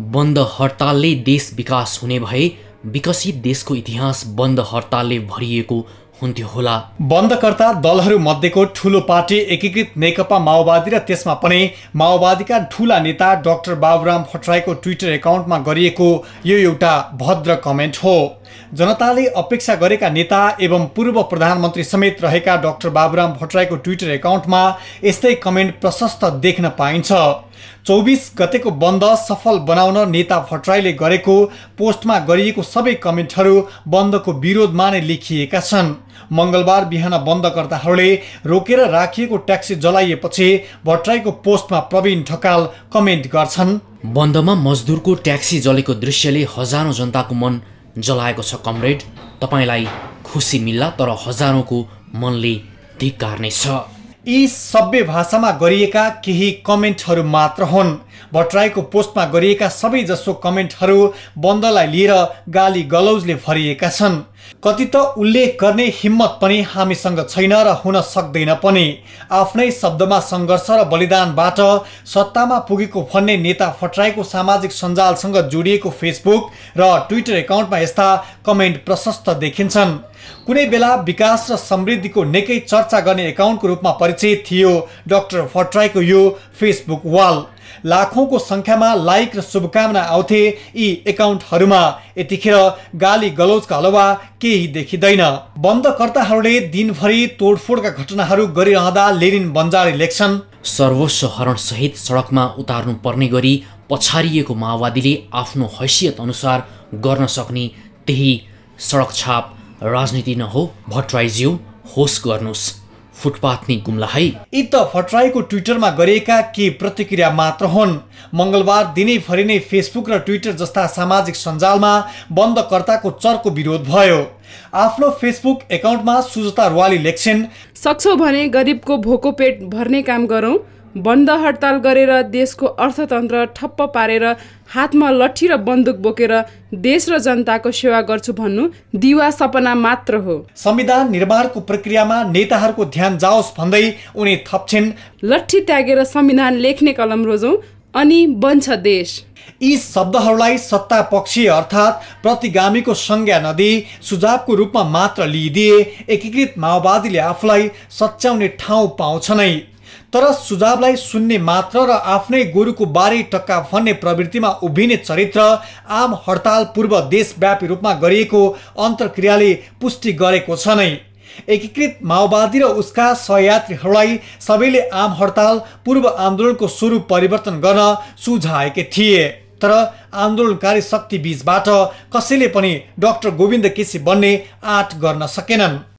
बन्द हडतालले देश विकास हुने भए विकसित देशको इतिहास बन्द हडतालले भरिएको हुन्थ्यो होला बन्दकर्ता दलहरू मध्येको ठुलो पार्टी एकीकृत नेकपा माओवादी र त्यसमा पनि माओवादीका ठुला नेता डाक्टर बाबुराम भट्टराईको ट्विटर एकाउन्टमा गरिएको यो एउटा भद्र कमेन्ट हो जनताले अपेक्षा गरेका नेता एवं पूर्व प्रधानमन्त्री समेत रहेका डाक्टर बाबुराम भट्टराईको ट्विटर एकाउन्टमा यस्तै कमेन्ट प्रशस्त देख्न पाइन्छ चौबिस गतेको बन्द सफल बनाउन नेता भट्टराईले गरेको पोस्टमा गरिएको सबै कमेन्टहरू बन्दको विरोधमा नै लेखिएका छन् मङ्गलबार बिहान बन्दकर्ताहरूले रोकेर राखिएको ट्याक्सी जलाइएपछि भट्टराईको पोस्टमा प्रवीण ढकाल कमेन्ट गर्छन् बन्दमा मजदुरको ट्याक्सी जलेको दृश्यले हजारौँ जनताको मन जलाएको छ कमरेड तपाईँलाई खुसी मिल्ला तर हजारौँको मनले धिक्कार यी सभ्य भाषामा गरिएका केही कमेन्टहरू मात्र हुन् भट्टराईको पोस्टमा गरिएका सबैजसो कमेन्टहरू बन्दलाई लिएर गाली गलौजले भरिएका छन् कति त उल्लेख गर्ने हिम्मत पनि हामीसँग छैन र हुन सक्दैन पनि आफ्नै शब्दमा सङ्घर्ष र बलिदानबाट सत्तामा पुगेको भन्ने नेता फटराईको सामाजिक सञ्जालसँग जोडिएको फेसबुक र ट्विटर एकाउन्टमा यस्ता कमेन्ट प्रशस्त देखिन्छन् कुनै बेला विकास र समृद्धिको निकै चर्चा गर्ने एकाउन्टको रूपमा परिचित थियो डाक्टर फटराईको यो फेसबुक वाल लाखौँको सङ्ख्यामा लाइक र शुभकामना आउँथे यी एकाउन्टहरूमा यतिखेर गाली गलौजका हलवा केही देखिँदैन बन्दकर्ताहरूले दिनभरि तोडफोडका घटनाहरू गरिरहँदा लेनिन बन्जारे लेख्छन् सर्वोच्च सहित सडकमा उतार्नु पर्ने गरी पछारिएको माओवादीले आफ्नो हैसियत अनुसार गर्न सक्ने त्यही सडक छाप राजनीति नहो भट्टराईज्यू होस् गर्नुहोस् फुटपाथनी गुम्ला है यी त फटराईको ट्विटरमा गरिएका के प्रतिक्रिया मात्र हुन् मङ्गलबार दिनैभरि नै फेसबुक र ट्विटर जस्ता सामाजिक सञ्जालमा बन्दकर्ताको चर्को विरोध भयो आफ्नो फेसबुक एकाउन्टमा सुजता रुवाली लेख्छन् सक्छौ भने गरिबको भोको पेट भर्ने काम गरौँ बन्द हडताल गरेर देशको अर्थतन्त्र ठप्प पारेर हातमा लट्ठी र बन्दुक बोकेर देश र जनताको सेवा गर्छु भन्नु दिवा सपना मात्र हो संविधान निर्माणको प्रक्रियामा नेताहरूको ध्यान जाओस् भन्दै उनी थप्छिन् लट्ठी त्यागेर संविधान लेख्ने कलम रोजौँ अनि बन्छ देश यी शब्दहरूलाई सत्ता पक्षी अर्थात् प्रतिगामीको संज्ञा नदी सुझावको रूपमा मात्र लिइदिए एकीकृत माओवादीले आफूलाई सच्याउने ठाउँ पाउँछ नै तर सुझावलाई सुन्ने मात्र र आफ्नै गोरुको बारे टक्का भन्ने प्रवृत्तिमा उभिने चरित्र आम हडताल पूर्व देशव्यापी रूपमा गरिएको अन्तर्क्रियाले पुष्टि गरेको छ नै एकीकृत माओवादी र उसका सहयात्रीहरूलाई सबैले आम हडताल पूर्व आन्दोलनको स्वरूप परिवर्तन गर्न सुझाएकै थिए तर आन्दोलनकारी शक्तिबीचबाट कसैले पनि डाक्टर गोविन्द केसी बन्ने आँट गर्न सकेनन्